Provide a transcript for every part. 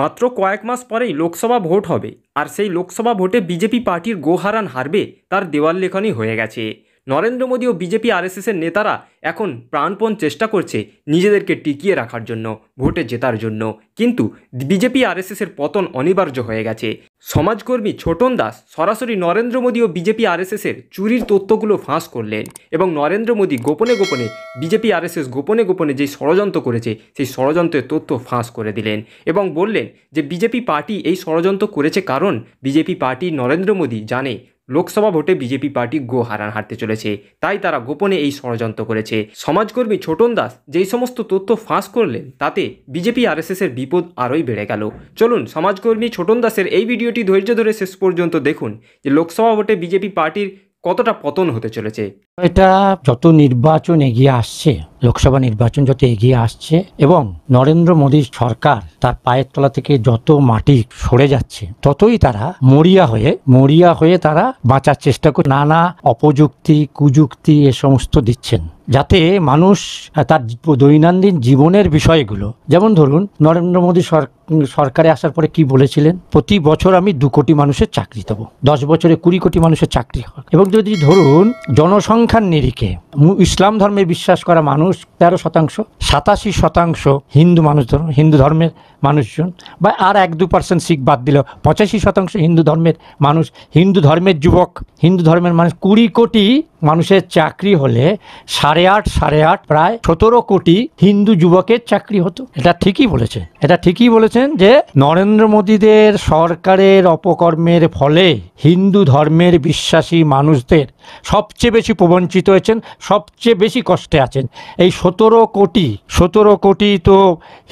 মাত্র কয়েক মাস পরেই লোকসভা ভোট হবে আর সেই লোকসভা ভোটে বিজেপি পার্টির গোহারান হারবে তার দেওয়াল লেখনই হয়ে গেছে নরেন্দ্র মোদী ও বিজেপি আরএসএসের নেতারা এখন প্রাণপণ চেষ্টা করছে নিজেদেরকে টিকিয়ে রাখার জন্য ভোটে জেতার জন্য কিন্তু বিজেপি আরএসএসের পতন অনিবার্য হয়ে গেছে সমাজকর্মী ছোটন দাস সরাসরি নরেন্দ্র মোদী ও বিজেপি আরএসএসের চুরির তথ্যগুলো ফাঁস করলেন এবং নরেন্দ্র মোদী গোপনে গোপনে বিজেপি আরএসএস গোপনে গোপনে যে ষড়যন্ত্র করেছে সেই ষড়যন্ত্রের তথ্য ফাঁস করে দিলেন এবং বললেন যে বিজেপি পার্টি এই ষড়যন্ত্র করেছে কারণ বিজেপি পার্টি নরেন্দ্র মোদী জানে লোকসভা ভোটে বিজেপি পার্টি গো হারান হারতে চলেছে তাই তারা গোপনে এই ষড়যন্ত্র করেছে সমাজকর্মী ছোটন দাস যেই সমস্ত তথ্য ফাঁস করলেন তাতে বিজেপি আরএসএসের বিপদ আরোই বেড়ে গেল চলুন সমাজকর্মী ছোটন দাসের এই ভিডিওটি ধৈর্য ধরে শেষ পর্যন্ত দেখুন যে লোকসভা ভোটে বিজেপি পার্টির কতটা পতন হতে চলেছে এটা যত নির্বাচন এগিয়ে আসছে লোকসভা নির্বাচন যত এগিয়ে আসছে এবং নরেন্দ্র মোদীর সরকার তার পায়ের তলা থেকে যত মাটি সরে যাচ্ছে ততই তারা মরিয়া হয়ে মরিয়া হয়ে তারা বাঁচার চেষ্টা করে নানা অপযুক্তি কুযুক্তি এ সমস্ত দিচ্ছেন যাতে মানুষ তার দৈনন্দিন জীবনের বিষয়গুলো যেমন ধরুন নরেন্দ্র মোদী সরকারে আসার পরে কি বলেছিলেন প্রতি বছর আমি দু কোটি মানুষের চাকরি দেবো দশ বছরে কুড়ি কোটি মানুষের চাকরি হয় এবং যদি ধরুন জনসংখ্যার নিরিখে ইসলাম ধর্মে বিশ্বাস করা মানুষ তেরো শতাংশ সাতাশি শতাংশ হিন্দু মানুষ ধরুন হিন্দু ধর্মের মানুষজন বা আর এক দু পার্সেন্ট শিখ বাদ দিল পঁচাশি শতাংশ হিন্দু ধর্মের মানুষ হিন্দু ধর্মের যুবক হিন্দু ধর্মের মানুষ কুড়ি কোটি মানুষের চাকরি হলে সাড়ে আট সাড়ে আট প্রায় সতেরো কোটি হিন্দু যুবকের চাকরি হতো এটা ঠিকই বলেছেন এটা ঠিকই বলেছেন যে নরেন্দ্র মোদীদের সরকারের অপকর্মের ফলে হিন্দু ধর্মের বিশ্বাসী মানুষদের সবচেয়ে বেশি প্রবঞ্চিত হয়েছেন সবচেয়ে বেশি কষ্টে আছেন এই সতেরো কোটি সতেরো কোটি তো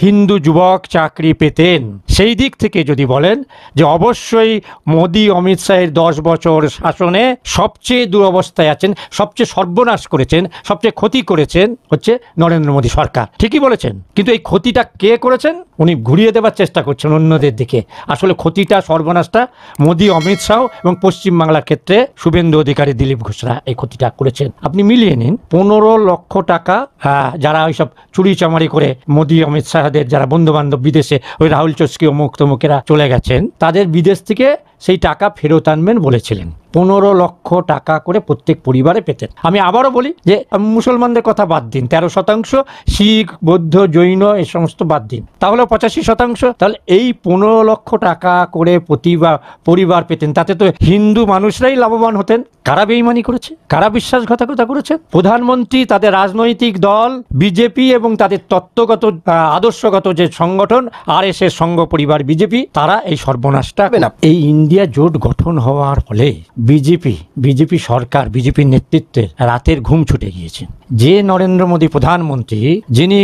হিন্দু যুবক চাকরি পেতেন সেই দিক থেকে যদি বলেন যে অবশ্যই মোদী অমিত শাহের দশ বছর শাসনে সবচেয়ে দুরবস্থায় আছেন সবচেয়ে সর্বনাশ করেছেন সবচেয়ে ক্ষতি করেছেন হচ্ছে নরেন্দ্র মোদী সরকার ঠিকই বলেছেন কিন্তু এই ক্ষতিটা কে করেছেন উনি ঘুরিয়ে দেওয়ার চেষ্টা করছেন অন্যদের দিকে আসলে ক্ষতিটা সর্বনাশটা মোদী অমিত শাহ এবং পশ্চিমবাংলার ক্ষেত্রে শুভেন্দু অধিকারী দিলীপ ঘোষরা এই ক্ষতিটা করেছেন আপনি মিলিয়ে নিন পনেরো লক্ষ টাকা হ্যাঁ, যারা ওইসব চুরি চামারি করে মোদী অমিত শাহদের যারা বন্ধু বান্ধব বিদেশে ওই রাহুল চস্কি অমুক তমুকেরা চলে গেছেন তাদের বিদেশ থেকে সেই টাকা ফেরত আনবেন বলেছিলেন পনেরো লক্ষ টাকা করে প্রত্যেক পরিবারে পেতেন আমি আবারও বলি যে মুসলমানদের কথা বাদ দিন তেরো শতাংশ শিখ বৌদ্ধ জৈন এ সমস্ত বাদ দিন তাহলে পঁচাশি শতাংশ তাহলে এই পনেরো লক্ষ টাকা করে প্রতিবার পরিবার পেতেন তাতে তো হিন্দু মানুষরাই লাভবান হতেন কারা বেইমানি করেছে কারা বিশ্বাসঘাতকতা করেছে প্রধানমন্ত্রী তাদের রাজনৈতিক দল বিজেপি এবং তাদের তত্ত্বগত আদর্শগত যে সংগঠন আর এস এর সংঘ পরিবার বিজেপি তারা এই সর্বনাশটা এই ইন্ডিয়া জোট গঠন হওয়ার ফলে বিজেপি বিজেপি সরকার বিজেপির নেতৃত্বে রাতের ঘুম ছুটে গিয়েছে যে নরেন্দ্র মোদী প্রধানমন্ত্রী যিনি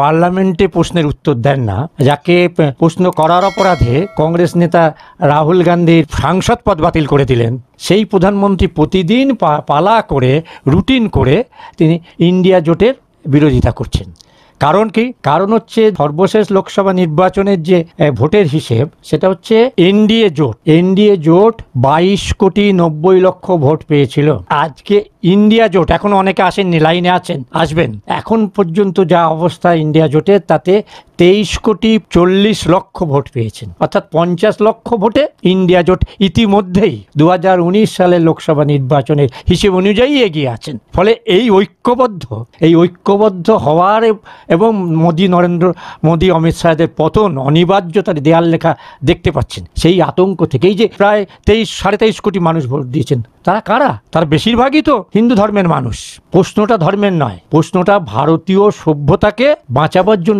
পার্লামেন্টে প্রশ্নের উত্তর দেন না যাকে প্রশ্ন করার অপরাধে কংগ্রেস নেতা রাহুল গান্ধীর সাংসদ পদ বাতিল করে দিলেন সেই প্রধানমন্ত্রী প্রতিদিন পালা করে রুটিন করে তিনি ইন্ডিয়া জোটের বিরোধিতা করছেন কারণ কি কারণ হচ্ছে সর্বশেষ লোকসভা নির্বাচনের যে ভোটের হিসেব সেটা হচ্ছে এনডিএ জোট এনডিএ জোট বাইশ কোটি নব্বই লক্ষ ভোট পেয়েছিল আজকে ইন্ডিয়া জোট এখন অনেকে আসেননি লাইনে আছেন আসবেন এখন পর্যন্ত যা অবস্থা ইন্ডিয়া জোটের তাতে তেইশ কোটি চল্লিশ লক্ষ ভোট পেয়েছেন অর্থাৎ পঞ্চাশ লক্ষ ভোটে ইন্ডিয়া জোট ইতিমধ্যেই দু সালের লোকসভা নির্বাচনের হিসেব অনুযায়ী এগিয়ে আছেন ফলে এই ঐক্যবদ্ধ এই ঐক্যবদ্ধ হওয়ার এবং মোদী নরেন্দ্র মোদী অমিত শাহের পতন অনিবার্যতার দেয়াল লেখা দেখতে পাচ্ছেন সেই আতঙ্ক থেকেই যে প্রায় তেইশ সাড়ে তেইশ কোটি মানুষ ভোট দিয়েছেন তারা কারা তার বেশিরভাগই তো হিন্দু ধর্মের মানুষ প্রশ্নটা ধর্মের নয় প্রশ্নটা ভারতীয় সভ্যতাকে বাঁচাবার জন্য